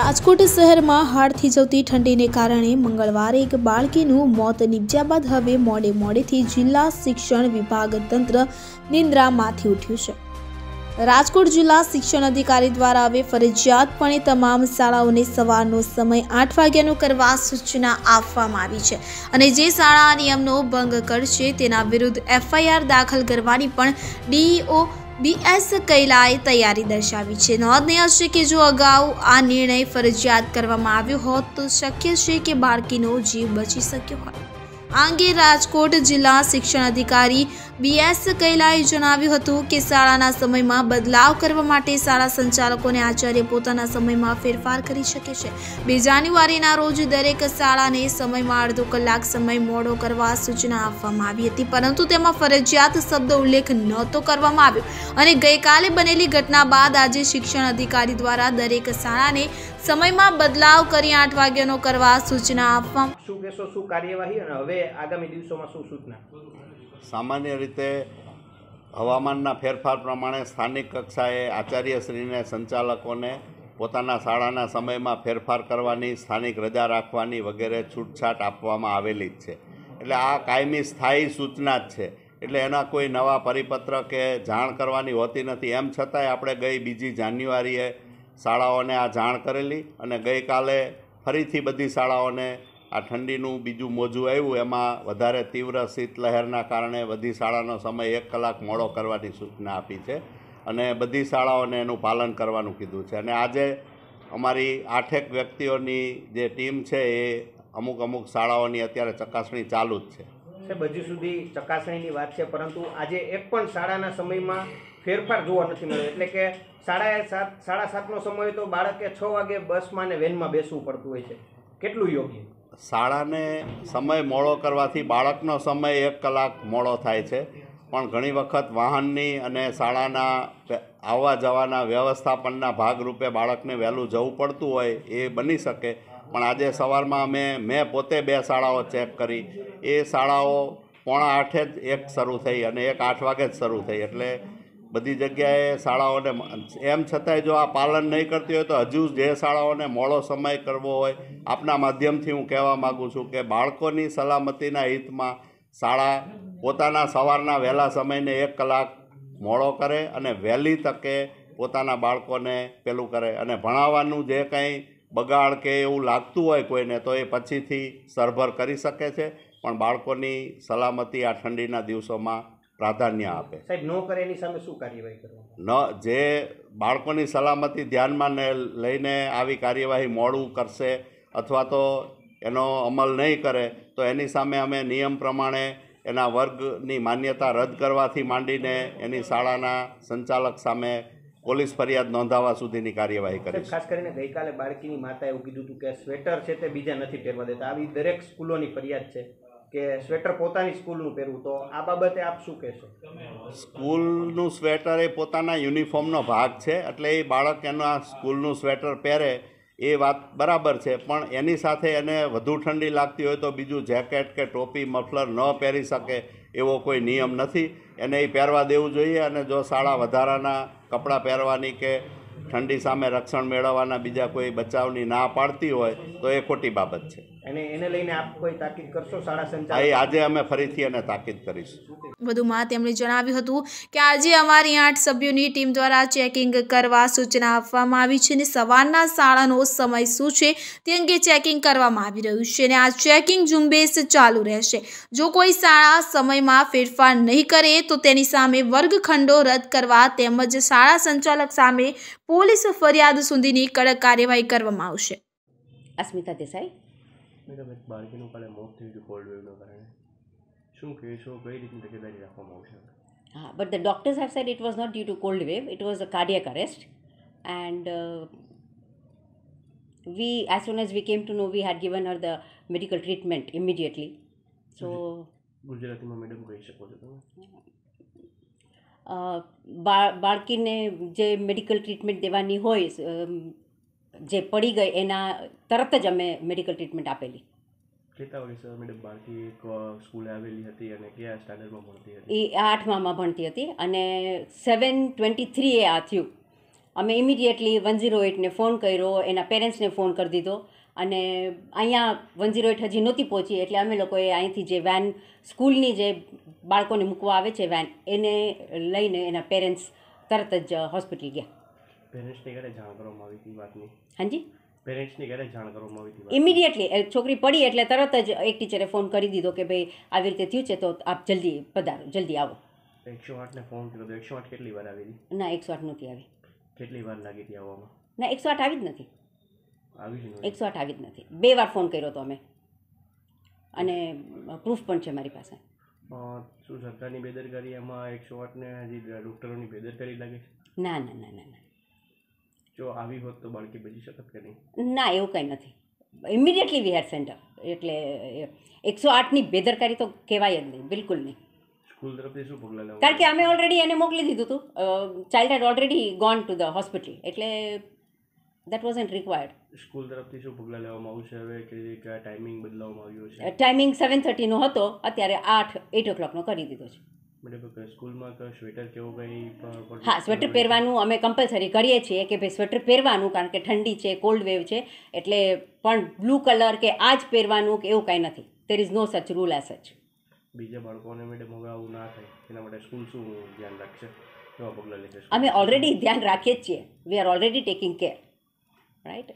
રાજકોટ શહેરમાં હાડ થીજવતી ઠંડીને કારણે મંગળવારે એક બાળકીનું મોત નિપજ્યા બાદ હવે મોડે મોડેથી જિલ્લા શિક્ષણ વિભાગ તંત્ર નિંદ્રામાંથી ઉઠ્યું છે રાજકોટ જિલ્લા શિક્ષણ અધિકારી દ્વારા હવે ફરજિયાતપણે તમામ શાળાઓને સવારનો સમય આઠ વાગ્યાનો કરવા સૂચના આપવામાં આવી છે અને જે શાળા નિયમનો ભંગ કરશે તેના વિરુદ્ધ એફઆઈઆર દાખલ કરવાની પણ ડીઈઓ બીએસ કૈલાએ તૈયારી દર્શાવી છે નોંધનીય છે કે જો અગાઉ આ નિર્ણય ફરજિયાત કરવામાં આવ્યો હોત તો શક્ય છે કે બાળકીનો જીવ બચી શક્યો હોય આ અંગે રાજકોટ જિલ્લા શિક્ષણ અધિકારી બીએસ કૈલાએ જણાવ્યું હતું કે શાળાના સમયમાં બદલાવ કરવા માટે શાળા સંચાલકોને આચાર્ય પોતાના સમયમાં ફેરફાર કરી શકે છે બે જાન્યુઆરીના રોજ દરેક શાળાને સમયમાં અડધો કલાક સમય મોડો કરવા સૂચના આપવામાં આવી હતી પરંતુ તેમાં ફરજિયાત શબ્દ ઉલ્લેખ નહોતો કરવામાં આવ્યો અને ગઈકાલે બનેલી ઘટના બાદ આજે શિક્ષણ અધિકારી દ્વારા દરેક શાળાને સમયમાં બદલાવ કરી આઠ વાગ્યાનો કરવા સૂચના આપવા શું કહેશો શું કાર્યવાહી અને હવે આગામી દિવસોમાં શું સૂચના સામાન્ય રીતે હવામાનના ફેરફાર પ્રમાણે સ્થાનિક કક્ષાએ આચાર્યશ્રીને સંચાલકોને પોતાના શાળાના સમયમાં ફેરફાર કરવાની સ્થાનિક રજા રાખવાની વગેરે છૂટછાટ આપવામાં આવેલી જ છે એટલે આ કાયમી સ્થાયી સૂચના જ છે એટલે એના કોઈ નવા પરિપત્ર કે જાણ કરવાની હોતી નથી એમ છતાંય આપણે ગઈ બીજી જાન્યુઆરીએ શાળાઓને આ જાણ કરેલી અને ગઈકાલે ફરીથી બધી શાળાઓને આ ઠંડીનું બીજું મોજું આવ્યું એમાં વધારે તીવ્ર શીતલહેરના કારણે બધી શાળાનો સમય એક કલાક મોડો કરવાની સૂચના આપી છે અને બધી શાળાઓને એનું પાલન કરવાનું કીધું છે અને આજે અમારી આઠેક વ્યક્તિઓની જે ટીમ છે એ અમુક અમુક શાળાઓની અત્યારે ચકાસણી ચાલુ જ છે હજી સુધી ચકાસણીની વાત છે પરંતુ આજે એક પણ શાળાના સમયમાં ફેરફાર જોવા નથી મળ્યો એટલે કે સાડા સાત સાડા સાતનો સમય તો બાળકે છ વાગે બસમાં ને વેનમાં બેસવું પડતું હોય છે કેટલું યોગ્ય શાળાને સમય મોડો કરવાથી બાળકનો સમય એક કલાક મોડો થાય છે પણ ઘણી વખત વાહનની અને શાળાના આવવા જવાના વ્યવસ્થાપનના ભાગરૂપે બાળકને વહેલું જવું પડતું હોય એ બની શકે પણ આજે સવારમાં અમે મેં પોતે બે શાળાઓ ચેક કરી એ શાળાઓ પોણા આઠે જ એક શરૂ થઈ અને એક આઠ વાગે જ શરૂ થઈ એટલે બધી જગ્યાએ શાળાઓને એમ છતાંય જો આ પાલન નહીં કરતી હોય તો હજુ જે શાળાઓને મોડો સમય કરવો હોય આપના માધ્યમથી હું કહેવા માગું છું કે બાળકોની સલામતીના હિતમાં શાળા પોતાના સવારના વહેલા સમયને એક કલાક મોડો કરે અને વહેલી તકે પોતાના બાળકોને પેલું કરે અને ભણાવવાનું જે કંઈ બગાડ કે એવું લાગતું હોય કોઈને તો એ પછીથી સરભર કરી શકે છે પણ બાળકોની સલામતી આ ઠંડીના દિવસોમાં પ્રાધાન્ય આપે સાહેબ ન કરે એની સામે શું કાર્યવાહી કરવાની ન જે બાળકોની સલામતી ધ્યાનમાં લઈને આવી કાર્યવાહી મોડું કરશે અથવા તો એનો અમલ નહીં કરે તો એની સામે અમે નિયમ પ્રમાણે એના વર્ગની માન્યતા રદ કરવાથી માંડીને એની શાળાના સંચાલક સામે પોલીસ ફરિયાદ નોંધાવા સુધીની કાર્યવાહી કરી ખાસ કરીને ગઈકાલે બાળકીની માતા એવું કીધું હતું કે સ્વેટર છે તે બીજા નથી પહેરવા દેતા આવી દરેક સ્કૂલોની ફરિયાદ છે કે સ્વેટર પોતાની સ્કૂલનું પહેરવું તો આ બાબતે આપ શું કહેશો સ્કૂલનું સ્વેટર એ પોતાના યુનિફોર્મનો ભાગ છે એટલે એ બાળક એના સ્કૂલનું સ્વેટર પહેરે એ વાત બરાબર છે પણ એની સાથે એને વધુ ઠંડી લાગતી હોય તો બીજું જેકેટ કે ટોપી મફલર ન પહેરી શકે એવો કોઈ નિયમ નથી એને એ પહેરવા દેવું જોઈએ અને જો શાળા વધારાના કપડાં પહેરવાની કે ઠંડી સામે રક્ષણ મેળવવાના બીજા કોઈ બચાવની ના પાડતી હોય તો એ ખોટી બાબત છે વધુમાં તેમણે જણાવ્યું હતું કે આજે અમારી આઠ સભ્યોની ટીમ દ્વારા ચેકિંગ કરવા સૂચના આપવામાં આવી છે અને સવારના શાળાનો સમય શું છે તે અંગે ચેકિંગ કરવામાં આવી રહ્યું છે અને આ ચેકિંગ ઝુંબેશ ચાલુ રહેશે જો કોઈ શાળા સમયમાં ફેરફાર નહીં કરે તો તેની સામે વર્ગખંડો રદ કરવા તેમજ શાળા સંચાલક સામે પોલીસ ફરિયાદ સુધીની કડક કાર્યવાહી કરવામાં આવશે અસ્મિતા દેસાઈ મેં તમે બાળકીનું કાલે મોત થયું હતું કોલ્ડ વેવના કારણે શું કહેશો કઈ રીતની તકેદારી રાખવામાં આવશે હા but the doctors have said it was not due to cold wave it was a cardiac arrest and we as soon as we came to know we had given her the medical treatment immediately so ગુજરાતીમાં madam કહી શકો છો તમે બાળકીને જે medical treatment દેવાની હોય જે પડી ગઈ એના તરત જ અમે મેડિકલ ટ્રીટમેન્ટ આપેલી ચેતાવણી સર એ આઠમામાં ભણતી હતી અને સેવન ટ્વેન્ટી થ્રીએ આ થયું અમે ઇમિડિયેટલી વન ઝીરો એટને ફોન કર્યો એના પેરેન્ટ્સને ફોન કરી દીધો અને અહીંયા વન ઝીરો એટ હજી નહોતી પહોંચી એટલે અમે લોકોએ અહીંથી જે વેન સ્કૂલની જે બાળકોને મૂકવા આવે છે વેન એને લઈને એના પેરેન્ટ્સ તરત જ હોસ્પિટલ ગયા પેરેન્ટ્સની ઘરે જાણ કરવામાં આવી હતી વાતની હાજી પેરેન્ટ્સની ઘરે જાણ કરવામાં આવી હતી ઇમિડિયેટલી છોકરી પડી એટલે તરત જ એક ટીચરે ફોન કરી દીધો કે ભાઈ આવી રીતે થયું છે તો આપ જલ્દી પધારો જલ્દી આવો એકસો આઠને ફોન કર્યો તો એકસો આઠ કેટલી વાર આવી હતી ના એકસો આઠ નહોતી આવી કેટલી વાર લાગી હતી આવવામાં ના એકસો આઠ આવી જ નથી આવી એકસો આઠ આવી જ નથી બે વાર ફોન કર્યો તો અમે અને પ્રૂફ પણ છે મારી પાસે શું સરકારની બેદરકારી એમાં એકસો આઠને હજી ડૉક્ટરોની બેદરકારી લાગે છે ના ના ના ના ના જો આવી હોત તો બાળકી બચી શકત કે નહીં ના એવું કંઈ નથી ઇમિડિયેટલી વિહાર સેન્ટર એટલે એકસો આઠની બેદરકારી તો કહેવાય જ નહીં બિલકુલ નહીં સ્કૂલ તરફથી શું પગલાં લેવા કારણ કે અમે ઓલરેડી એને મોકલી દીધું હતું child had already gone to the hospital એટલે that was and required school તરફથી શું પગલાં લેવામાં આવશે હવે કે ટાઈમિંગ બદલાવવામાં આવ્યો છે ટાઈમિંગ સેવન થર્ટીનો હતો અત્યારે આઠ એટ ઓ ક્લોકનો કરી દીધો છે હા સ્વેટર પહેરવાનું અમે કમ્પલસરી કરીએ છીએ કે ભાઈ સ્વેટર પહેરવાનું કારણ કે ઠંડી છે કોલ્ડ વેવ છે એટલે પણ બ્લુ કલર કે આ જ પહેરવાનું કે એવું કાંઈ નથી તેર ઇઝ નો સચ રૂલ આ સચ બીજા બાળકોને મેડમ હવે આવું ના થાય એના માટે સ્કૂલ શું ધ્યાન રાખશે અમે ઓલરેડી ધ્યાન રાખીએ જ છીએ we are already taking care right